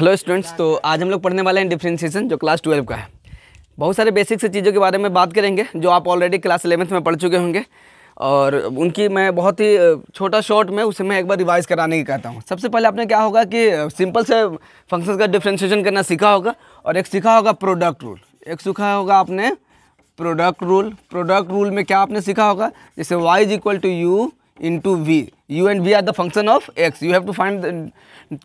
hello students तो आज हम लोग पढ़ने वाले हैं डिफ्रेंसीसन जो क्लास ट्वेल्व का है बहुत सारे बेसिक से चीज़ों के बारे में बात करेंगे जो आप ऑलरेडी क्लास एलेवेंथ में पढ़ चुके होंगे और उनकी मैं बहुत ही छोटा शॉर्ट में उसे मैं एक बार रिवाइज कराने की कहता हूँ सबसे पहले आपने क्या होगा कि सिंपल से फंक्शन का डिफ्रेंशिएशन करना सीखा होगा और एक सीखा होगा प्रोडक्ट रूल एक सीखा होगा आपने प्रोडक्ट रूल प्रोडक्ट रूल में क्या आपने सीखा होगा जैसे Y is equal to U into v u and v are the function of x you have to find the,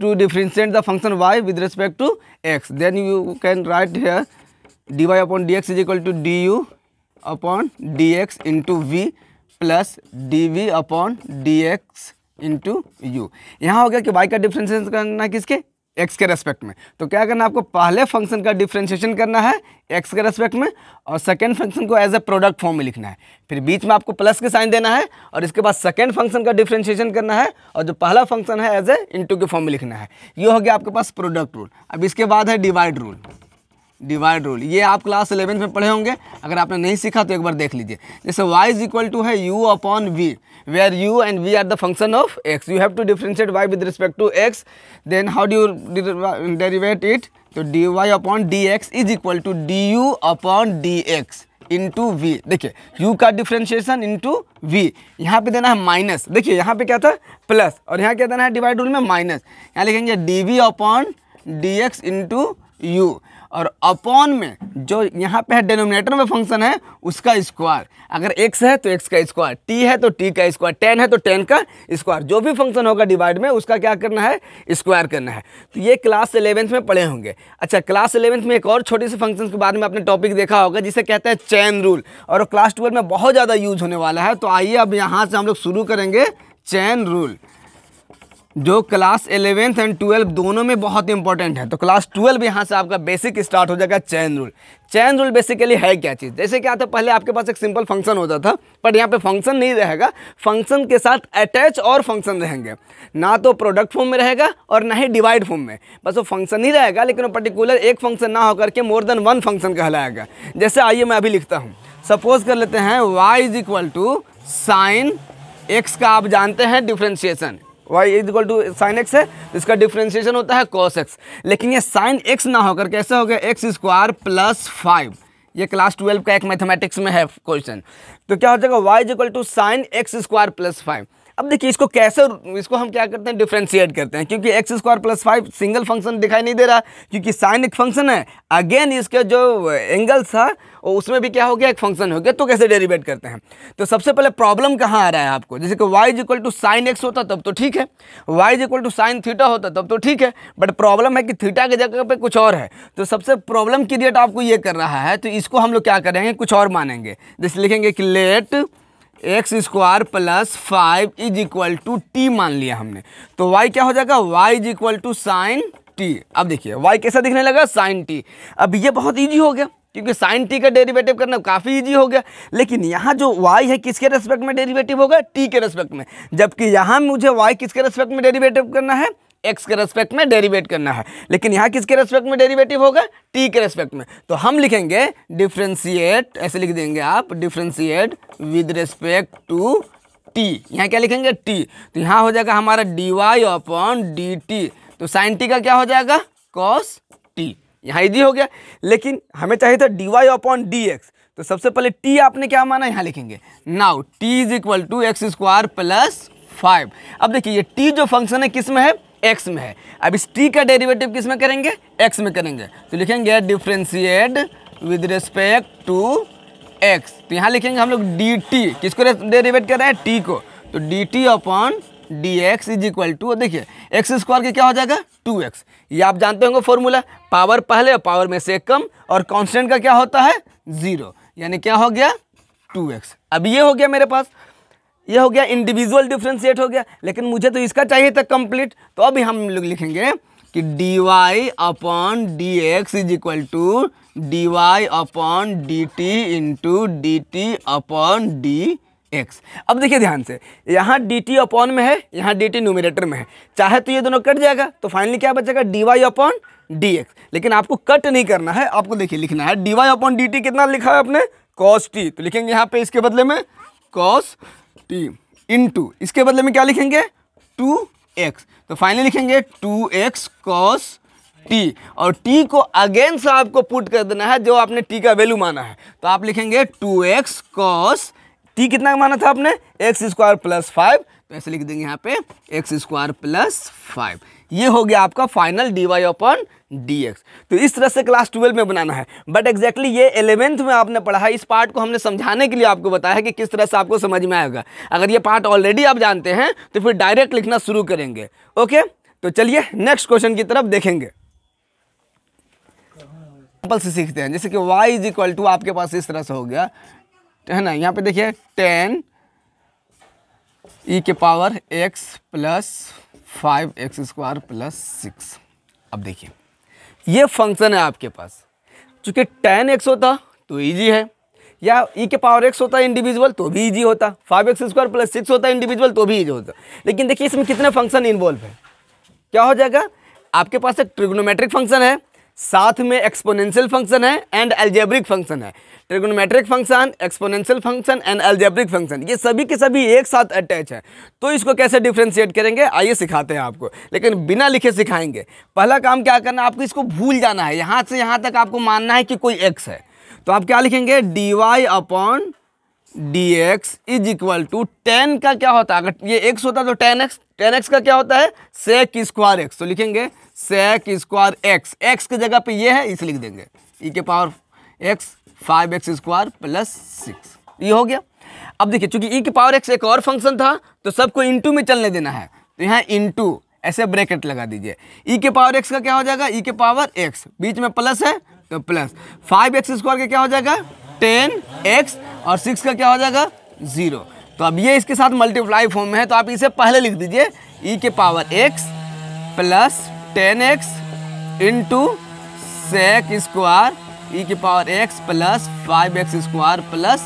to differentiate the function y with respect to x then you can write here dy upon dx is equal to du upon dx into v plus dv upon dx into u into U यहाँ हो गया कि Y का differentiation करना किसके x के respect में तो क्या करना है आपको पहले फंक्शन का डिफ्रेंशिएशन करना है एक्स के रेस्पेक्ट में और सेकेंड फंक्शन को एज ए प्रोडक्ट फॉर्म में लिखना है फिर बीच में आपको प्लस के साइन देना है और इसके बाद सेकेंड फंक्शन का डिफ्रेंशिएशन करना है और जो पहला फंक्शन है एज ए इंटू के फॉर्म में लिखना है ये हो गया आपके पास प्रोडक्ट रूल अब इसके बाद है डिवाइड रूल डिवाइड रूल ये आप क्लास इलेवेंथ में पढ़े होंगे अगर आपने नहीं सीखा तो एक बार देख लीजिए जैसे y इज इक्वल टू है u upon V where u and v are the function of x you have to differentiate y with respect to x then how do you it तो D Y upon D x is equal to D U upon D X into V देखिए U का differentiation into V यहाँ पे देना है minus देखिए यहाँ पे क्या था प्लस और यहाँ क्या देना है डिवाइड रूल में माइनस यहाँ लिखेंगे D V upon D X into U और अपॉन में जो यहाँ पे है डेनोमिनेटर में फंक्शन है उसका स्क्वायर अगर एक्स है तो एक्स का स्क्वायर टी है तो टी का स्क्वायर टेन है तो टेन का स्क्वायर जो भी फंक्शन होगा डिवाइड में उसका क्या करना है स्क्वायर करना है तो ये क्लास एलेवेंथ में पढ़े होंगे अच्छा क्लास एलेवेंथ में एक और छोटे से फंक्शन के बारे में आपने टॉपिक देखा होगा जिसे कहते हैं चैन रूल और क्लास ट्वेल्व में बहुत ज़्यादा यूज होने वाला है तो आइए अब यहाँ से हम लोग शुरू करेंगे चैन रूल जो क्लास एलेवेंथ एंड ट्वेल्व दोनों में बहुत इंपॉर्टेंट है तो क्लास ट्वेल्व यहाँ से आपका बेसिक स्टार्ट हो जाएगा chain rule chain rule basically है क्या चीज़ जैसे क्या था पहले आपके पास एक सिंपल फंक्शन होता था बट यहाँ पे फंक्शन नहीं रहेगा फंक्शन के साथ अटैच और फंक्शन रहेंगे ना तो प्रोडक्ट फॉर्म में रहेगा और ना ही डिवाइड फॉर्म में बस वो फंक्शन नहीं रहेगा लेकिन वो पर्टिकुलर एक फंक्शन ना होकर के मोर देन वन फंक्शन कहलाएगा जैसे आइए मैं अभी लिखता हूँ सपोज कर लेते हैं Y is equal to sine X का आप जानते हैं differentiation Y is equal to sine X है तो इसका डिफ्रेंशिएशन होता है कॉस एक्स लेकिन ये साइन एक्स ना होकर कैसे हो गया एक्स स्क्वायर प्लस फाइव ये क्लास ट्वेल्व का एक मैथमेटिक्स में है क्वेश्चन तो क्या हो जाएगा Y is equal to sine X square plus five अब देखिए इसको कैसे इसको हम क्या करते हैं डिफ्रेंशिएट करते हैं क्योंकि X square plus five single function दिखाई नहीं दे रहा क्योंकि साइन एक फंक्शन है अगेन इसके जो एंगल्स था उसमें भी क्या हो गया एक फंक्शन हो गया तो कैसे डेरिवेट करते हैं तो सबसे पहले प्रॉब्लम कहाँ आ रहा है आपको जैसे कि Y is equal to sine X होता तब तो ठीक है Y is equal to sine theta होता तब तो ठीक है बट प्रॉब्लम है कि थीटा की जगह पर कुछ और है तो सबसे प्रॉब्लम क्रिएट आपको ये कर रहा है तो इसको हम लोग क्या करेंगे कुछ और मानेंगे जैसे लिखेंगे कि let X square plus five is equal to T मान लिया हमने तो वाई क्या हो जाएगा Y is equal to sine T अब देखिए वाई कैसा दिखने लगा साइन टी अब ये बहुत ईजी हो गया क्योंकि साइन टी का डेरिवेटिव करना काफ़ी इजी हो गया लेकिन यहाँ जो वाई है किसके रेस्पेक्ट में डेरिवेटिव होगा टी के रेस्पेक्ट में जबकि यहाँ मुझे वाई किसके रेस्पेक्ट में डेरिवेटिव करना है एक्स के रेस्पेक्ट में डेरिवेट करना है लेकिन यहाँ किसके रेस्पेक्ट में डेरिवेटिव होगा टी के रेस्पेक्ट में तो हम लिखेंगे डिफ्रेंशिएट ऐसे लिख देंगे आप differentiate with respect to T यहाँ क्या लिखेंगे टी तो यहाँ हो जाएगा हमारा D Y upon D T तो साइन टी का क्या हो जाएगा कॉस टी यहाँ इजी हो गया लेकिन हमें चाहिए था D Y upon D X तो सबसे पहले टी आपने क्या माना यहाँ लिखेंगे now T is equal to X square plus five अब देखिए ये टी जो फंक्शन है किस में है एक्स में है अब इस टी का डेरिवेटिव किस में करेंगे एक्स में करेंगे तो लिखेंगे differentiate with respect to x तो यहाँ लिखेंगे हम लोग डी टी किसको डेरिवेट कर रहे हैं टी को तो D T upon D x is equal to देखिए एक्स स्क्वायर के क्या हो जाएगा टू एक्स ये आप जानते होंगे फॉर्मूला पावर पहले पावर में से कम और कॉन्स्टेंट का क्या होता है जीरो यानी क्या हो गया टू एक्स अब ये हो गया मेरे पास ये हो गया इंडिविजुअल डिफ्रेंशिएट हो गया लेकिन मुझे तो इसका चाहिए था कंप्लीट तो अभी हम लोग लिखेंगे कि D Y upon D x is equal to D Y upon D T into D T upon D X अब देखिए ध्यान से यहाँ डी टी अपॉन में है यहाँ डी टी न्यूमिनेटर में है चाहे तो ये दोनों कट जाएगा तो फाइनली क्या बचेगा D Y upon D X लेकिन आपको कट नहीं करना है आपको देखिए लिखना है D Y upon D T कितना लिखा है आपने कॉस टी तो लिखेंगे यहाँ पे इसके बदले में कॉस टी इन टू इसके बदले में क्या लिखेंगे टू एक्स तो फाइनली लिखेंगे टू एक्स कॉस टी और टी को अगेन से आपको पुट कर देना है जो आपने टी का वैल्यू माना है तो आप लिखेंगे टू एक्स कॉस टी कितना माना था आपने एक्स स्क्वायर प्लस फाइव तो ऐसे लिख देंगे यहाँ पे एक्स स्क्वायर प्लस फाइव ये हो गया आपका final D Y upon D X तो इस तरह से क्लास ट्वेल्व में बनाना है बट एक्जैक्टली exactly ये एलेवेंथ में आपने पढ़ा है इस पार्ट को हमने समझाने के लिए आपको बताया है कि किस तरह से आपको समझ में आएगा अगर ये पार्ट ऑलरेडी आप जानते हैं तो फिर डायरेक्ट लिखना शुरू करेंगे ओके तो चलिए नेक्स्ट क्वेश्चन की तरफ देखेंगे से सीखते हैं जैसे कि y इज इक्वल टू आपके पास इस तरह से हो गया है ना यहाँ पे देखिए टेन ई e के power x plus five x square plus six अब देखिए ये फंक्शन है आपके पास चूँकि टेन एक्स होता तो ईजी है या ई e के पावर एक्स होता है इंडिविजुअल तो भी ईजी होता five x square plus six होता है इंडिविजुअल तो भी ईजी होता लेकिन देखिए इसमें कितने फंक्शन इन्वॉल्व है क्या हो जाएगा आपके पास एक ट्रिग्नोमेट्रिक फंक्शन है साथ में एक्सपोनेंशियल फंक्शन है एंड एल्जेब्रिक फंक्शन है trigonometric function exponential function and algebraic function ये सभी के सभी एक साथ अटैच है तो इसको कैसे डिफ्रेंशिएट करेंगे आइए सिखाते हैं आपको लेकिन बिना लिखे सिखाएंगे पहला काम क्या करना है आपको इसको भूल जाना है यहाँ से यहाँ तक आपको मानना है कि कोई एक्स है तो आप क्या लिखेंगे D Y upon D x is equal to ten का क्या होता है अगर ये एक्स होता तो टेन एक्स टेन एक्स का क्या होता है सेक स्क्वायर एक्स तो लिखेंगे सेक स्क्वायर एक्स एक्स की जगह पे ये है इसे लिख देंगे ई e के power X five x square plus six ये हो गया अब देखिए चूंकि ई e के पावर एक्स एक और फंक्शन था तो सबको इंटू में चलने देना है तो यहाँ इंटू ऐसे ब्रैकेट लगा दीजिए ई e के पावर एक्स का क्या हो जाएगा ई के पावर एक्स बीच में प्लस है तो प्लस फाइव एक्स स्क्वायर का क्या हो जाएगा टेन एक्स और सिक्स का क्या हो जाएगा ज़ीरो तो अब ये इसके साथ मल्टीप्लाई फॉर्म में है तो आप इसे पहले लिख दीजिए ई e के power x plus ten X into sec square E के power x plus five x square plus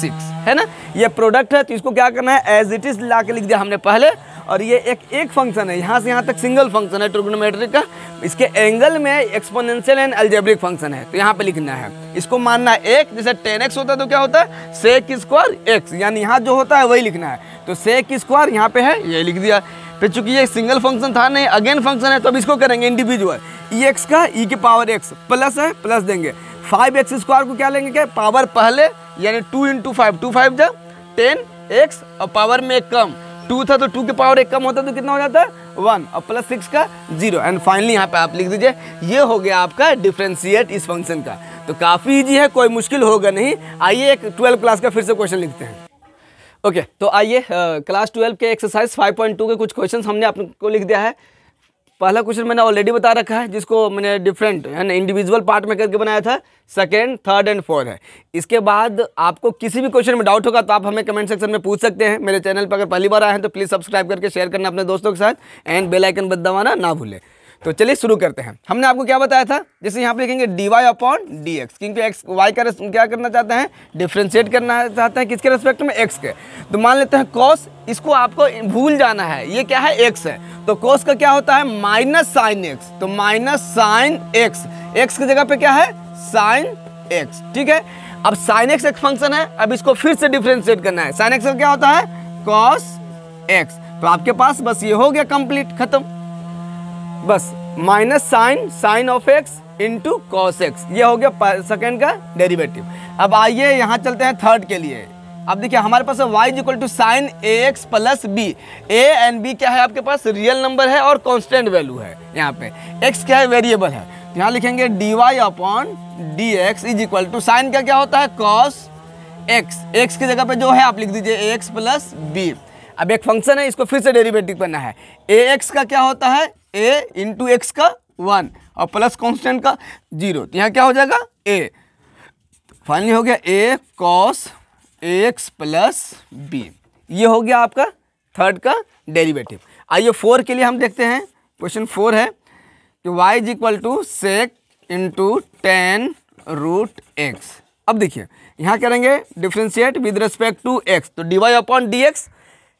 six है ना ये प्रोडक्ट है तो इसको क्या करना है एज इट इज़ ला के लिख दिया हमने पहले और ये एक एक फंक्शन है यहाँ से यहाँ तक सिंगल फंक्शन है ट्रिग्नोमेट्रिक का इसके एंगल में एक्सपोनेंशियल एंड एल्जेब्रिक फंक्शन है तो यहाँ पे लिखना है इसको मानना है एक जैसे टेन एक्स होता है तो क्या होता है सेक स्क्वायर एक्स यानी यहाँ जो होता है वही लिखना है तो सेक स्क्वायर यहाँ पे है ये लिख दिया फिर चूंकि ये सिंगल फंक्शन था नहीं अगेन फंक्शन है तो अब इसको करेंगे इंडिविजुअल ई एक्स का ई के पावर एक्स प्लस है प्लस देंगे फाइव एक्स स्क्वायर को क्या लेंगे क्या पावर पहले यानी two into five two five जब टेन एक्स और पावर में कम टू था तो टू के पावर एक कम होता तो कितना हो जाता है वन और प्लस सिक्स का जीरो एंड फाइनली यहाँ पे आप लिख दीजिए ये हो गया आपका डिफ्रेंशिएट इस फंक्शन का तो काफ़ी ईजी है कोई मुश्किल होगा नहीं आइए एक ट्वेल्व क्लास का फिर से क्वेश्चन लिखते हैं ओके okay, तो आइए क्लास ट्वेल्व के एक्सरसाइज फाइव पॉइंट टू के कुछ क्वेश्चन हमने आपको लिख दिया है पहला क्वेश्चन मैंने ऑलरेडी बता रखा है जिसको मैंने डिफरेंट है ना इंडिविजुअल पार्ट में करके बनाया था सेकेंड थर्ड एंड फोर्थ है इसके बाद आपको किसी भी क्वेश्चन में डाउट होगा तो आप हमें कमेंट सेक्शन में पूछ सकते हैं मेरे चैनल पर अगर पहली बार आए हैं तो प्लीज़ सब्सक्राइब करके शेयर करना अपने दोस्तों के साथ एंड बेलाइकन बद दबाना ना भूलें तो चलिए शुरू करते हैं हमने आपको क्या बताया था जैसे यहाँ पे लिखेंगे D Y upon D x क्योंकि एक्स वाई का क्या करना चाहते हैं डिफ्रेंशिएट करना चाहते हैं किसके रेस्पेक्ट में एक्स के तो मान लेते हैं कॉस इसको आपको भूल जाना है ये क्या है एक्स है तो कॉस का क्या होता है माइनस साइन एक्स तो माइनस साइन एक्स एक्स की जगह पे क्या है साइन एक्स ठीक है अब साइन एक्स एक फंक्शन है अब इसको फिर से डिफ्रेंशिएट करना है साइन एक्स का क्या होता है कॉस एक्स तो आपके पास बस ये हो गया कंप्लीट खत्म बस minus sine sine of x into cos x ये हो गया सेकेंड का डेरिवेटिव अब आइए यहाँ चलते हैं थर्ड के लिए अब देखिए हमारे पास y is equal to sine a x plus b a and b क्या है आपके पास रियल नंबर है और कॉन्स्टेंट वैल्यू है यहाँ पे एक्स क्या है वेरिएबल है तो यहाँ लिखेंगे D Y upon D x is equal to sine का क्या होता है कॉस एक्स एक्स की जगह पे जो है आप लिख दीजिए ए एक्स प्लस बी अब एक फंक्शन है इसको फिर से डेरिवेटिव करना है ए एक्स का क्या होता है ए इंटू एक्स का वन और प्लस कांस्टेंट का जीरो तो यहाँ क्या हो जाएगा ए फाइनली हो गया a cos x plus b ये हो गया आपका थर्ड का डेरिवेटिव आइए फोर के लिए हम देखते हैं क्वेश्चन फोर है कि Y is equal to sec into tan root x अब देखिए यहाँ करेंगे differentiate with respect to x तो D Y upon D x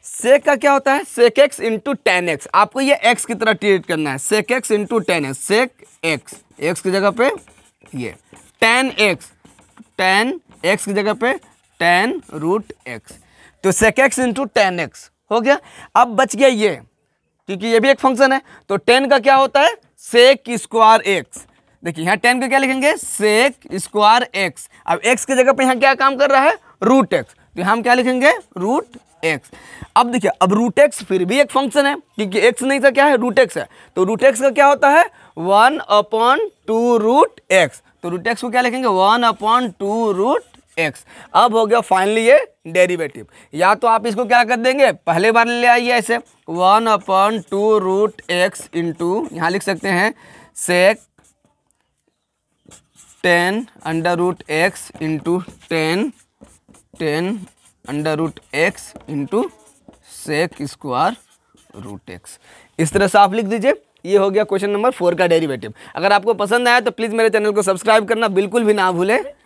sec का क्या होता है sec x into tan x आपको ये एक्स की तरह ट्रीट करना है sec x into tan x sec x x की जगह पे ये टेन एक्स टेन एक्स की जगह पे टेन रूट एक्स तो sec x into tan x हो गया अब बच गया ये क्योंकि ये भी एक फंक्शन है तो टेन का क्या होता है सेक स्क्वायर एक्स देखिए यहाँ टेन का क्या लिखेंगे सेक स्क्वायर एक्स अब एक्स की जगह पे यहाँ क्या काम कर रहा है रूट एक्स तो हम क्या लिखेंगे रूट एक्स अब देखिए अब रूट एक्स फिर भी एक फंक्शन है क्योंकि एक्स नहीं था क्या है रूट एक्स है तो रूट एक्स का क्या होता है one upon two root x तो रूट एक्स को क्या लिखेंगे one upon two root x अब हो गया फाइनली ये डेरिवेटिव या तो आप इसको क्या कर देंगे पहले बार ले आइए ऐसे one upon two root x into यहाँ लिख सकते हैं sec tan under root x into tan tan under root x into sec square root x इस तरह से आप लिख दीजिए ये हो गया क्वेश्चन नंबर फोर का डेरिवेटिव अगर आपको पसंद आया तो प्लीज़ मेरे चैनल को सब्सक्राइब करना बिल्कुल भी ना भूलें